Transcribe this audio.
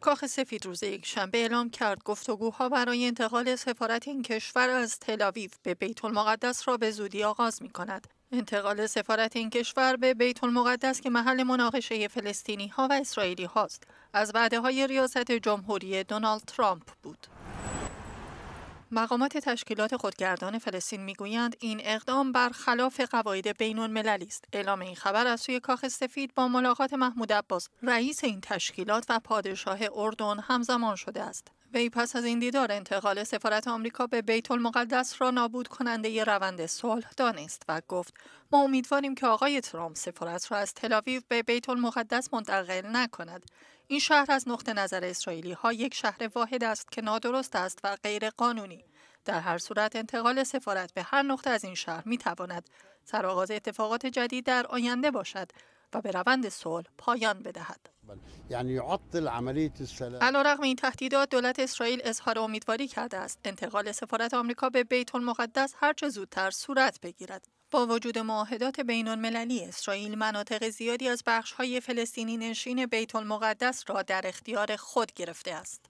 کاخ سفید روز یک شنبه اعلام کرد گفتگوها برای انتقال سفارت این کشور از تلاویو به بیت المقدس را به زودی آغاز می کند. انتقال سفارت این کشور به بیت المقدس که محل مناقشه فلسطینی ها و اسرائیلی هاست از وعده های ریاست جمهوری دونالد ترامپ بود. مقامات تشکیلات خودگردان فلسطین میگویند این اقدام برخلاف قواعد بین المللی است. اعلام این خبر از سوی کاخ سفید با ملاقات محمود عباس رئیس این تشکیلات و پادشاه اردن همزمان شده است. وی پس از این دیدار انتقال سفارت آمریکا به بیت المقدس را نابود کننده ی روند صلح دانست و گفت ما امیدواریم که آقای ترامپ سفارت را از تلاویو به بیت المقدس منتقل نکند این شهر از نقطه نظر اسرائیلی ها یک شهر واحد است که نادرست است و غیر قانونی. در هر صورت انتقال سفارت به هر نقطه از این شهر می تواند سرآغاز اتفاقات جدید در آینده باشد و به روند صلح پایان بدهد. یعنی علیرغم این تهدیدات دولت اسرائیل اظهار امیدواری کرده است انتقال سفارت آمریکا به بیت المقدس هر چه زودتر صورت بگیرد با وجود معاهدات بین المللی اسرائیل مناطق زیادی از های فلسطینی نشین بیت المقدس را در اختیار خود گرفته است.